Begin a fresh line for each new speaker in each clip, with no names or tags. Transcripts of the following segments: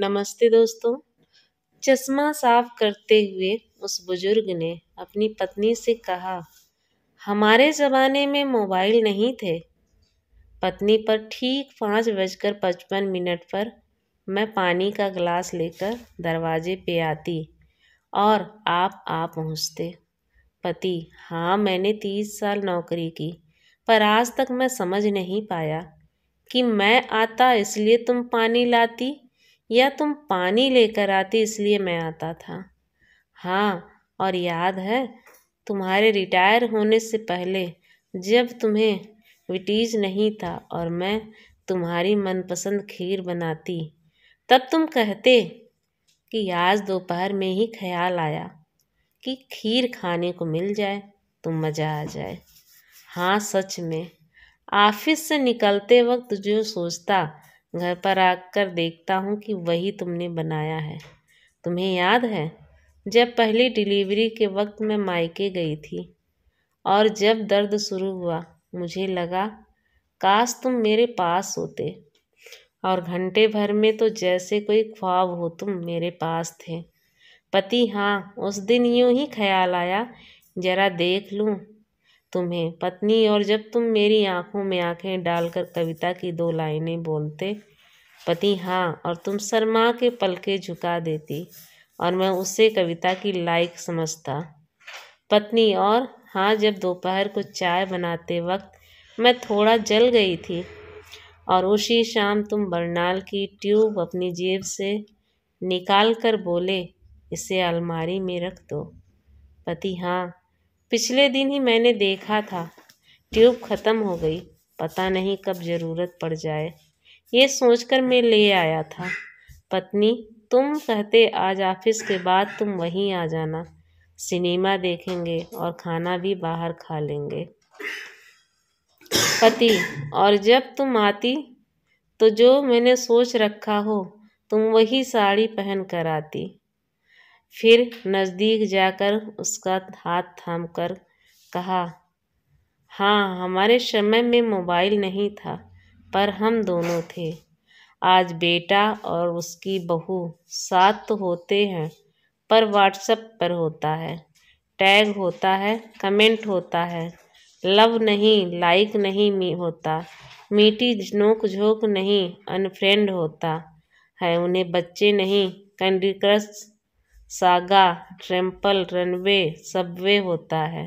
नमस्ते दोस्तों चश्मा साफ करते हुए उस बुजुर्ग ने अपनी पत्नी से कहा हमारे ज़माने में मोबाइल नहीं थे पत्नी पर ठीक पाँच बजकर पचपन मिनट पर मैं पानी का गिलास लेकर दरवाजे पे आती और आप आ पहुँचते पति हाँ मैंने तीस साल नौकरी की पर आज तक मैं समझ नहीं पाया कि मैं आता इसलिए तुम पानी लाती या तुम पानी लेकर आती इसलिए मैं आता था हाँ और याद है तुम्हारे रिटायर होने से पहले जब तुम्हें विटीज नहीं था और मैं तुम्हारी मनपसंद खीर बनाती तब तुम कहते कि आज दोपहर में ही ख्याल आया कि खीर खाने को मिल जाए तो मज़ा आ जाए हाँ सच में ऑफिस से निकलते वक्त जो सोचता घर पर आकर देखता हूँ कि वही तुमने बनाया है तुम्हें याद है जब पहली डिलीवरी के वक्त मैं मायके गई थी और जब दर्द शुरू हुआ मुझे लगा काश तुम मेरे पास होते और घंटे भर में तो जैसे कोई ख्वाब हो तुम मेरे पास थे पति हाँ उस दिन यूं ही ख्याल आया ज़रा देख लूँ तुम्हें पत्नी और जब तुम मेरी आँखों में आँखें डालकर कविता की दो लाइनें बोलते पति हाँ और तुम शर्मा के पलके झुका देती और मैं उसे कविता की लायक समझता पत्नी और हाँ जब दोपहर को चाय बनाते वक्त मैं थोड़ा जल गई थी और उसी शाम तुम बरनाल की ट्यूब अपनी जेब से निकाल कर बोले इसे अलमारी में रख दो पति हाँ पिछले दिन ही मैंने देखा था ट्यूब ख़त्म हो गई पता नहीं कब ज़रूरत पड़ जाए ये सोचकर मैं ले आया था पत्नी तुम कहते आज ऑफिस के बाद तुम वहीं आ जाना सिनेमा देखेंगे और खाना भी बाहर खा लेंगे पति और जब तुम आती तो जो मैंने सोच रखा हो तुम वही साड़ी पहन कर आती फिर नज़दीक जाकर उसका हाथ थाम कर कहा हाँ हमारे समय में मोबाइल नहीं था पर हम दोनों थे आज बेटा और उसकी बहू साथ तो होते हैं पर व्हाट्सएप पर होता है टैग होता है कमेंट होता है लव नहीं लाइक नहीं मी होता मीठी नोक झोंक नहीं अनफ्रेंड होता है उन्हें बच्चे नहीं Candy Crush Saga Temple Runway Subway होता है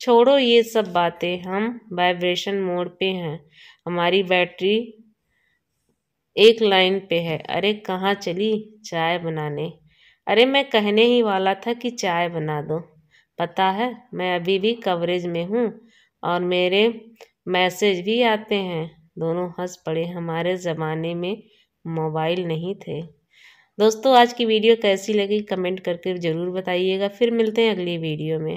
छोड़ो ये सब बातें हम वाइब्रेशन मोड पे हैं हमारी बैटरी एक लाइन पे है अरे कहाँ चली चाय बनाने अरे मैं कहने ही वाला था कि चाय बना दो पता है मैं अभी भी कवरेज में हूँ और मेरे मैसेज भी आते हैं दोनों हंस पड़े हमारे ज़माने में मोबाइल नहीं थे दोस्तों आज की वीडियो कैसी लगी कमेंट करके ज़रूर बताइएगा फिर मिलते हैं अगली वीडियो में